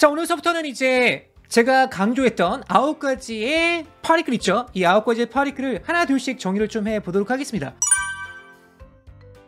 자 오늘서부터는 이제 제가 강조했던 아홉 가지의 파리클 있죠? 이 아홉 가지의 파리클을 하나 둘씩 정의를 좀 해보도록 하겠습니다.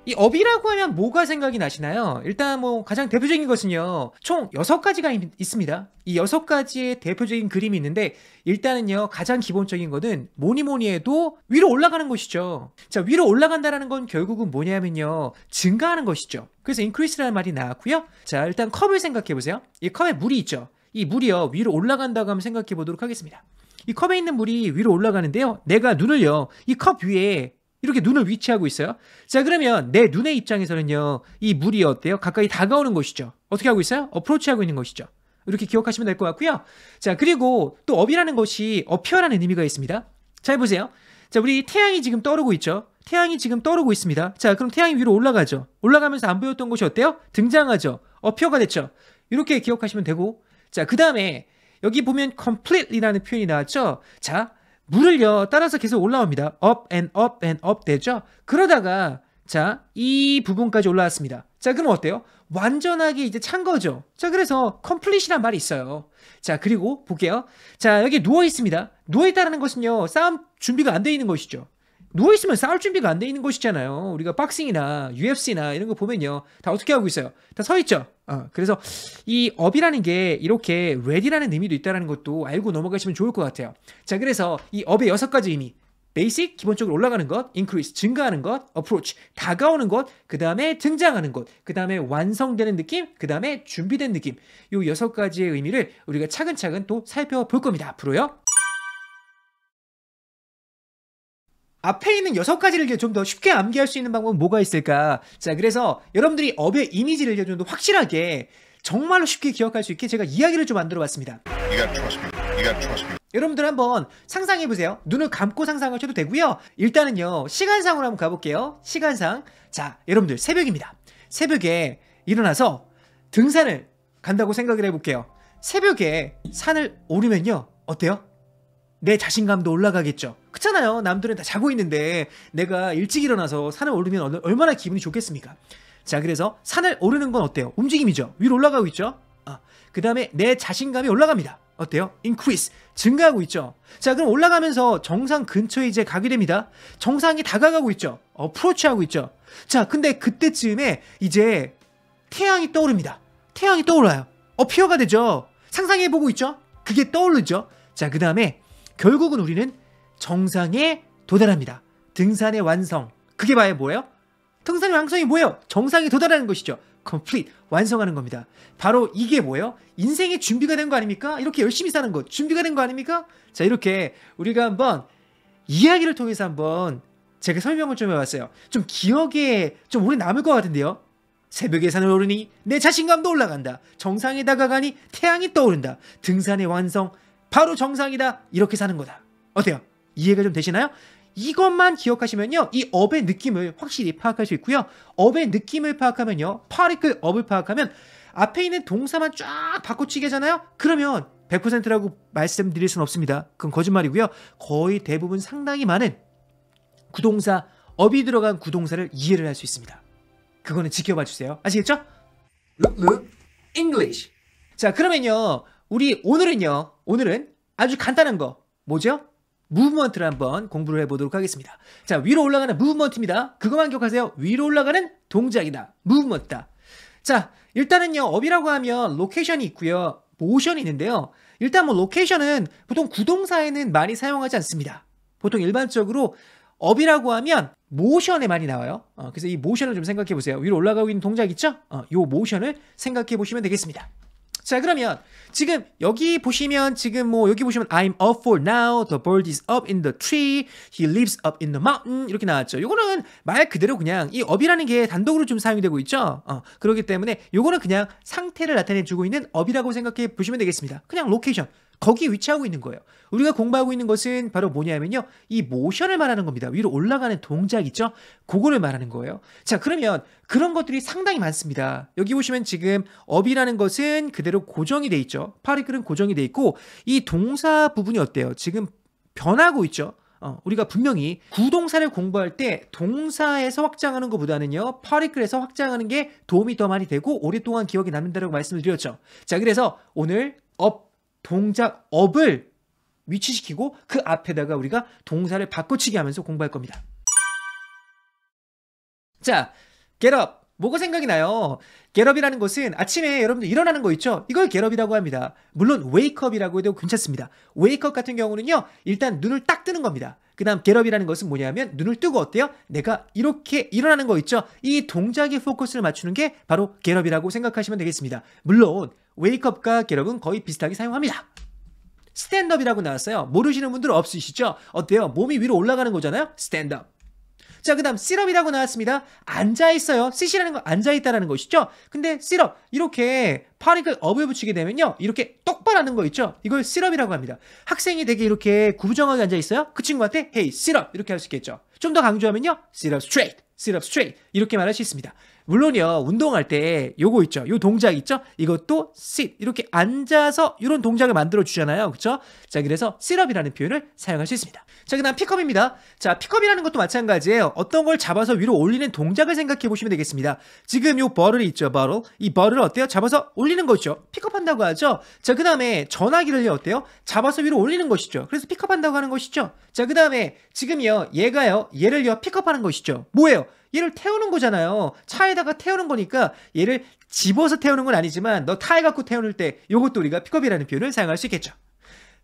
이 업이라고 하면 뭐가 생각이 나시나요? 일단 뭐 가장 대표적인 것은요. 총 6가지가 있, 습니다이 6가지의 대표적인 그림이 있는데 일단은요. 가장 기본적인 것은 뭐니 뭐니 해도 위로 올라가는 것이죠. 자, 위로 올라간다라는 건 결국은 뭐냐면요. 증가하는 것이죠. 그래서 increase라는 말이 나왔고요. 자, 일단 컵을 생각해 보세요. 이 컵에 물이 있죠. 이 물이요. 위로 올라간다고 한번 생각해 보도록 하겠습니다. 이 컵에 있는 물이 위로 올라가는데요. 내가 눈을요. 이 컵 위에 이렇게 눈을 위치하고 있어요. 자, 그러면 내 눈의 입장에서는요, 이 물이 어때요? 가까이 다가오는 것이죠. 어떻게 하고 있어요? 어프로치하고 있는 것이죠. 이렇게 기억하시면 될 것 같고요. 자, 그리고 또 업이라는 것이 어표라는 의미가 있습니다. 잘 보세요. 자, 우리 태양이 지금 떠오르고 있죠. 태양이 지금 떠오르고 있습니다. 자, 그럼 태양이 위로 올라가죠. 올라가면서 안 보였던 것이 어때요? 등장하죠. 어표가 됐죠. 이렇게 기억하시면 되고. 자, 그 다음에 여기 보면 complete이라는 표현이 나왔죠. 자, 물을요 따라서 계속 올라옵니다. up and up and up 되죠? 그러다가 자, 이 부분까지 올라왔습니다. 자, 그럼 어때요? 완전하게 이제 찬 거죠. 자, 그래서 컴플릿이란 말이 있어요. 자, 그리고 볼게요. 자, 여기 누워 있습니다. 누워 있다라는 것은요. 싸움 준비가 안 돼 있는 것이죠. 누워 있으면 싸울 준비가 안 돼 있는 곳이잖아요 우리가 박싱이나 UFC나 이런 거 보면요. 다 어떻게 하고 있어요? 다 서 있죠. 어, 그래서 이 업이라는 게 이렇게 r 디라는 의미도 있다는 것도 알고 넘어가시면 좋을 것 같아요. 자, 그래서 이 업의 여섯 가지 의미 베이식, 기본적으로 올라가는 것, 인크 c r e 증가하는 것, 어프로치, 다가오는 것, 그 다음에 등장하는 것, 그 다음에 완성되는 느낌, 그 다음에 준비된 느낌. 요 여섯 가지의 의미를 우리가 차근차근 또 살펴볼 겁니다. 앞으로요. 앞에 있는 여섯 가지를 좀 더 쉽게 암기할 수 있는 방법은 뭐가 있을까? 자, 그래서 여러분들이 업의 이미지를 좀 더 확실하게 정말로 쉽게 기억할 수 있게 제가 이야기를 좀 만들어 봤습니다. 여러분들 한번 상상해 보세요. 눈을 감고 상상하셔도 되고요. 일단은요. 시간상으로 한번 가 볼게요. 시간상. 자, 여러분들 새벽입니다. 새벽에 일어나서 등산을 간다고 생각을 해 볼게요. 새벽에 산을 오르면요. 어때요? 내 자신감도 올라가겠죠. 그렇잖아요. 남들은 다 자고 있는데 내가 일찍 일어나서 산을 오르면 얼마나 기분이 좋겠습니까? 자, 그래서 산을 오르는 건 어때요? 움직임이죠. 위로 올라가고 있죠. 아, 그 다음에 내 자신감이 올라갑니다. 어때요? increase 증가하고 있죠. 자, 그럼 올라가면서 정상 근처에 이제 가게 됩니다. 정상이 다가가고 있죠. 어프로치하고 있죠. 자, 근데 그때쯤에 이제 태양이 떠오릅니다. 태양이 떠올라요. 어, 피어가 되죠. 상상해 보고 있죠. 그게 떠오르죠. 자, 그 다음에 결국은 우리는 정상에 도달합니다. 등산의 완성. 그게 봐야 뭐예요? 등산의 완성이 뭐예요? 정상에 도달하는 것이죠. complete 완성하는 겁니다. 바로 이게 뭐예요? 인생의 준비가 된 거 아닙니까? 이렇게 열심히 사는 것 준비가 된 거 아닙니까? 자 이렇게 우리가 한번 이야기를 통해서 한번 제가 설명을 좀 해봤어요. 좀 기억에 좀 오래 남을 것 같은데요. 새벽에 산을 오르니 내 자신감도 올라간다. 정상에 다가가니 태양이 떠오른다. 등산의 완성 바로 정상이다. 이렇게 사는 거다. 어때요? 이해가 좀 되시나요? 이것만 기억하시면요. 이 업의 느낌을 확실히 파악할 수 있고요. 업의 느낌을 파악하면요. 파리클 업을 파악하면 앞에 있는 동사만 쫙 바꿔치기잖아요. 그러면 100%라고 말씀드릴 수는 없습니다. 그건 거짓말이고요. 거의 대부분 상당히 많은 구동사, 업이 들어간 구동사를 이해를 할 수 있습니다. 그거는 지켜봐 주세요. 아시겠죠? Look, look, English. 자, 그러면요. 우리 오늘은요. 오늘은 아주 간단한 거. 뭐죠? 무브먼트를 한번 공부를 해보도록 하겠습니다. 자, 위로 올라가는 무브먼트입니다. 그것만 기억하세요. 위로 올라가는 동작이다. 무브먼트다. 자, 일단은요. 업이라고 하면 로케이션이 있고요. 모션이 있는데요. 일단 뭐 로케이션은 보통 구동사에는 많이 사용하지 않습니다. 보통 일반적으로 업이라고 하면 모션에 많이 나와요. 어, 그래서 이 모션을 좀 생각해 보세요. 위로 올라가고 있는 동작 있죠? 어, 요 모션을 생각해 보시면 되겠습니다. 자 그러면 지금 여기 보시면 지금 뭐 여기 보시면 I'm up for now, the bird is up in the tree, he lives up in the mountain 이렇게 나왔죠. 요거는 말 그대로 그냥 이 up이라는 게 단독으로 좀사용 되고 있죠. 어, 그렇기 때문에 요거는 그냥 상태를 나타내주고 있는 up이라고 생각해 보시면 되겠습니다. 그냥 로케이션 거기에 위치하고 있는 거예요. 우리가 공부하고 있는 것은 바로 뭐냐면요. 이 모션을 말하는 겁니다. 위로 올라가는 동작 있죠? 그거를 말하는 거예요. 자, 그러면 그런 것들이 상당히 많습니다. 여기 보시면 지금 업이라는 것은 그대로 고정이 돼 있죠. 파리클은 고정이 돼 있고 이 동사 부분이 어때요? 지금 변하고 있죠. 어, 우리가 분명히 구동사를 공부할 때 동사에서 확장하는 것보다는요 파리클에서 확장하는 게 도움이 더 많이 되고 오랫동안 기억이 남는다고 말씀을 드렸죠 자 그래서 오늘 업 동작업을 위치시키고 그 앞에다가 우리가 동사를 바꿔치기 하면서 공부할 겁니다. 자, get up. 뭐가 생각이 나요? 겟업이라는 것은 아침에 여러분들 일어나는 거 있죠? 이걸 겟업이라고 합니다. 물론 웨이크업이라고 해도 괜찮습니다. 웨이크업 같은 경우는요. 일단 눈을 딱 뜨는 겁니다. 그 다음 겟업이라는 것은 뭐냐면 눈을 뜨고 어때요? 내가 이렇게 일어나는 거 있죠? 이동작의 포커스를 맞추는 게 바로 겟업이라고 생각하시면 되겠습니다. 물론 웨이크업과 기록은 거의 비슷하게 사용합니다. 스탠드업이라고 나왔어요. 모르시는 분들 없으시죠? 어때요? 몸이 위로 올라가는 거잖아요? 스탠드업. 자, 그 다음 시럽이라고 나왔습니다. 앉아있어요. 시시라는 거, 앉아있다라는 것이죠. 근데 시럽, 이렇게 파리를 업에 붙이게 되면요. 이렇게 똑바로 앉는 거 있죠. 이걸 시럽이라고 합니다. 학생이 되게 이렇게 구부정하게 앉아있어요. 그 친구한테 헤이, hey, 시럽 이렇게 할 수 있겠죠. 좀 더 강조하면요. 시럽 스트레이트, 시럽 스트레이트 이렇게 말할 수 있습니다. 물론요, 운동할 때 요거 있죠. 요 동작 있죠? 이것도 sit. 이렇게 앉아서 이런 동작을 만들어 주잖아요. 그쵸? 자, 그래서 sit-up이라는 표현을 사용할 수 있습니다. 자, 그 다음 픽업입니다. 자, 픽업이라는 것도 마찬가지예요. 어떤 걸 잡아서 위로 올리는 동작을 생각해 보시면 되겠습니다. 지금 요 버를 있죠, 버를. 이 버를 어때요? 잡아서 올리는 거죠. 픽업한다고 하죠. 자, 그 다음에 전화기를요, 어때요? 잡아서 위로 올리는 것이죠. 그래서 픽업한다고 하는 것이죠. 자, 그 다음에 지금요, 얘가요, 얘를요, 픽업하는 것이죠. 뭐예요? 얘를 태우는 거잖아요. 차에다가 태우는 거니까 얘를 집어서 태우는 건 아니지만 너 타해 갖고 태우는 때 이것도 우리가 픽업이라는 표현을 사용할 수 있겠죠.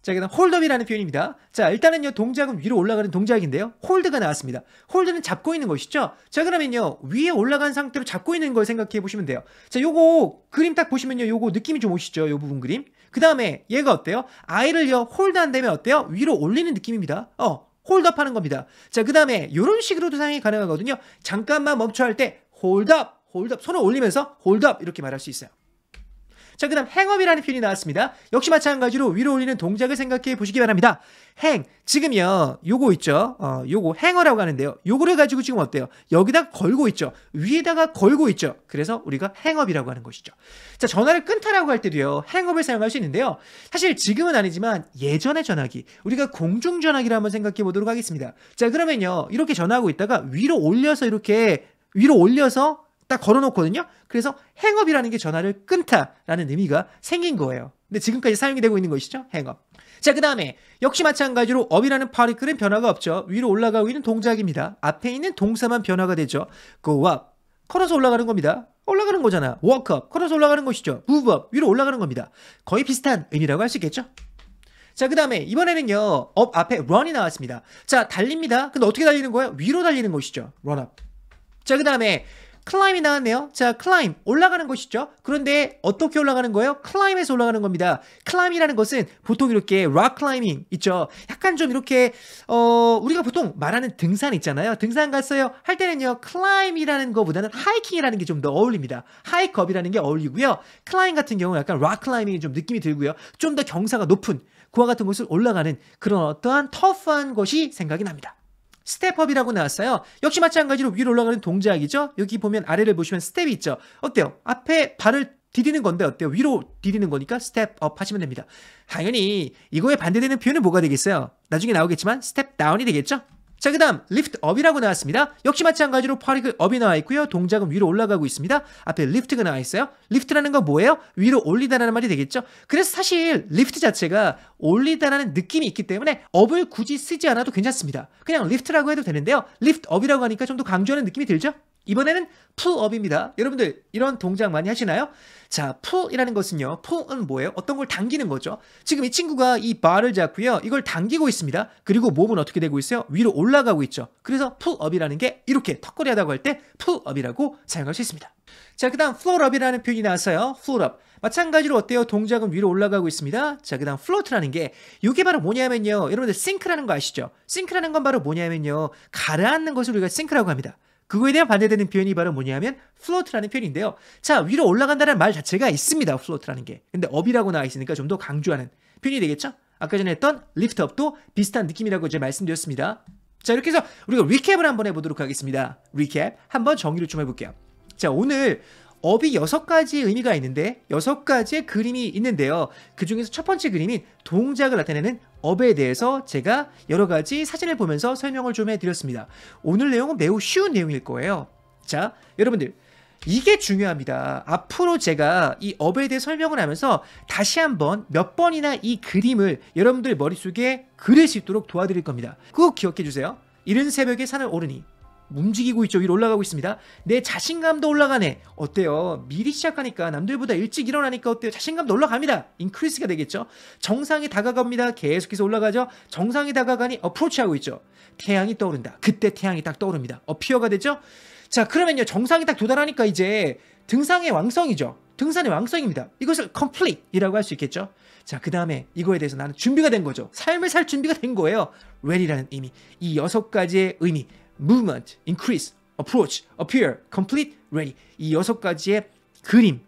자, 그다음 홀드업이라는 표현입니다. 자, 일단은요 동작은 위로 올라가는 동작인데요. 홀드가 나왔습니다. 홀드는 잡고 있는 것이죠. 자, 그러면요 위에 올라간 상태로 잡고 있는 걸 생각해 보시면 돼요. 자, 요거 그림 딱 보시면요 요거 느낌이 좀 오시죠. 요 부분 그림. 그 다음에 얘가 어때요? 아이를요 홀드한다면 어때요? 위로 올리는 느낌입니다. 어, 홀드업하는 겁니다. 자, 그 다음에 이런 식으로도 사용이 가능하거든요. 잠깐만 멈춰 할때 홀드업, 홀드업 손을 올리면서 홀드업 이렇게 말할 수 있어요. 자, 그 다음 행업이라는 표현이 나왔습니다. 역시 마찬가지로 위로 올리는 동작을 생각해 보시기 바랍니다. 행, 지금요, 요거 있죠? 어, 요거 행어라고 하는데요. 요거를 가지고 지금 어때요? 여기다 걸고 있죠? 위에다가 걸고 있죠? 그래서 우리가 행업이라고 하는 것이죠. 자, 전화를 끊다라고 할 때도요, 행업을 사용할 수 있는데요. 사실 지금은 아니지만 예전의 전화기, 우리가 공중전화기를 한번 생각해 보도록 하겠습니다. 자, 그러면요, 이렇게 전화하고 있다가 위로 올려서 이렇게 위로 올려서 딱 걸어놓거든요. 그래서 행업이라는 게 전화를 끊다라는 의미가 생긴 거예요. 근데 지금까지 사용이 되고 있는 것이죠. 행업. 자, 그 다음에 역시 마찬가지로 업이라는 파리클은 변화가 없죠. 위로 올라가고 있는 동작입니다. 앞에 있는 동사만 변화가 되죠. go up. 걸어서 올라가는 겁니다. 올라가는 거잖아. walk up. 걸어서 올라가는 것이죠. move up. 위로 올라가는 겁니다. 거의 비슷한 의미라고 할 수 있겠죠. 자, 그 다음에 이번에는요. 업 앞에 run이 나왔습니다. 자, 달립니다. 근데 어떻게 달리는 거예요? 위로 달리는 것이죠. run up. 자, 그 다음에 클라임이 나왔네요. 자, 클라임 올라가는 것이죠. 그런데 어떻게 올라가는 거예요? 클라임에서 올라가는 겁니다. 클라임이라는 것은 보통 이렇게 락 클라이밍 있죠. 약간 좀 이렇게 어 우리가 보통 말하는 등산 있잖아요. 등산 갔어요. 할 때는요. 클라임이라는 것보다는 하이킹이라는 게 좀 더 어울립니다. 하이컵이라는 게 어울리고요. 클라임 같은 경우는 약간 락 클라이밍이 좀 느낌이 들고요. 좀 더 경사가 높은 그와 같은 곳을 올라가는 그런 어떠한 터프한 것이 생각이 납니다. 스텝업이라고 나왔어요. 역시 마찬가지로 위로 올라가는 동작이죠. 여기 보면 아래를 보시면 스텝이 있죠. 어때요? 앞에 발을 디디는 건데 어때요? 위로 디디는 거니까 스텝업 하시면 됩니다. 당연히 이거에 반대되는 표현은 뭐가 되겠어요? 나중에 나오겠지만 스텝 다운이 되겠죠? 자, 그 다음 리프트 업이라고 나왔습니다. 역시 마찬가지로 파리그 업이 나와 있고요. 동작은 위로 올라가고 있습니다. 앞에 리프트가 나와 있어요. 리프트라는 건 뭐예요? 위로 올리다라는 말이 되겠죠. 그래서 사실 리프트 자체가 올리다라는 느낌이 있기 때문에 업을 굳이 쓰지 않아도 괜찮습니다. 그냥 리프트라고 해도 되는데요. 리프트 업이라고 하니까 좀 더 강조하는 느낌이 들죠? 이번에는 풀업입니다. 여러분들 이런 동작 많이 하시나요? 자, 풀이라는 것은요. 풀은 뭐예요? 어떤 걸 당기는 거죠. 지금 이 친구가 이 바를 잡고요. 이걸 당기고 있습니다. 그리고 몸은 어떻게 되고 있어요? 위로 올라가고 있죠. 그래서 풀업이라는 게 이렇게 턱걸이하다고 할 때 풀업이라고 사용할 수 있습니다. 자, 그 다음 플로업이라는 표현이 나왔어요. 플로업 마찬가지로 어때요? 동작은 위로 올라가고 있습니다. 자, 그 다음 플로트라는 게 이게 바로 뭐냐면요. 여러분들 싱크라는 거 아시죠? 싱크라는 건 바로 뭐냐면요. 가라앉는 것을 우리가 싱크라고 합니다. 그거에 대한 반대되는 표현이 바로 뭐냐면 플로트라는 표현인데요. 자, 위로 올라간다는 말 자체가 있습니다. 플로트라는 게. 근데 업이라고 나와 있으니까 좀 더 강조하는 표현이 되겠죠? 아까 전에 했던 리프트업도 비슷한 느낌이라고 이제 말씀드렸습니다. 자, 이렇게 해서 우리가 리캡을 한번 해보도록 하겠습니다. 리캡 한번 정의를좀 해볼게요. 자, 오늘 업이 여섯 가지 의미가 있는데 여섯 가지의 그림이 있는데요. 그 중에서 첫 번째 그림인 동작을 나타내는 업에 대해서 제가 여러 가지 사진을 보면서 설명을 좀 해드렸습니다. 오늘 내용은 매우 쉬운 내용일 거예요. 자, 여러분들 이게 중요합니다. 앞으로 제가 이 업에 대해 설명을 하면서 다시 한번 몇 번이나 이 그림을 여러분들 머릿속에 그릴 수 있도록 도와드릴 겁니다. 꼭 기억해 주세요. 이른 새벽에 산을 오르니 움직이고 있죠. 위로 올라가고 있습니다. 내 자신감도 올라가네. 어때요? 미리 시작하니까 남들보다 일찍 일어나니까 어때요? 자신감도 올라갑니다. 인크리스가 되겠죠. 정상이 다가갑니다. 계속해서 올라가죠. 정상이 다가가니 어프로치하고 있죠. 태양이 떠오른다. 그때 태양이 딱 떠오릅니다. 어피어가 되죠. 자 그러면요. 정상이딱 도달하니까 이제 등상의 왕성이죠. 등산의 왕성입니다. 이것을 complete이라고 할 수 있겠죠. 자, 그 다음에 이거에 대해서 나는 준비가 된 거죠. 삶을 살 준비가 된 거예요. ready라는 의미. 이 여섯 가지의 의미. movement, increase, approach, appear, complete, ready 이 여섯 가지의 그림을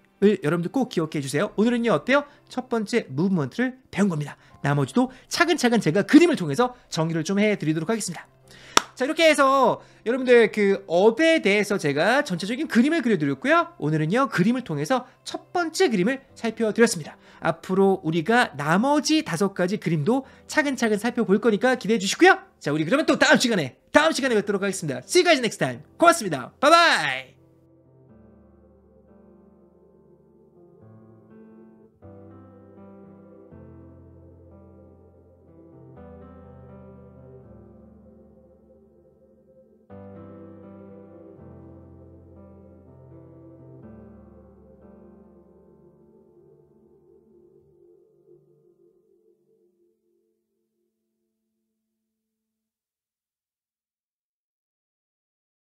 여러분들 꼭 기억해 주세요. 오늘은요 어때요? 첫 번째 movement를 배운 겁니다. 나머지도 차근차근 제가 그림을 통해서 정리를좀 해드리도록 하겠습니다. 자 이렇게 해서 여러분들 그 업에 대해서 제가 전체적인 그림을 그려드렸고요 오늘은요 그림을 통해서 첫 번째 그림을 살펴드렸습니다 앞으로 우리가 나머지 다섯 가지 그림도 차근차근 살펴볼 거니까 기대해 주시고요 자 우리 그러면 또 다음 시간에 다음 시간에 뵙도록 하겠습니다. See you guys next time. 고맙습니다. 바이바이.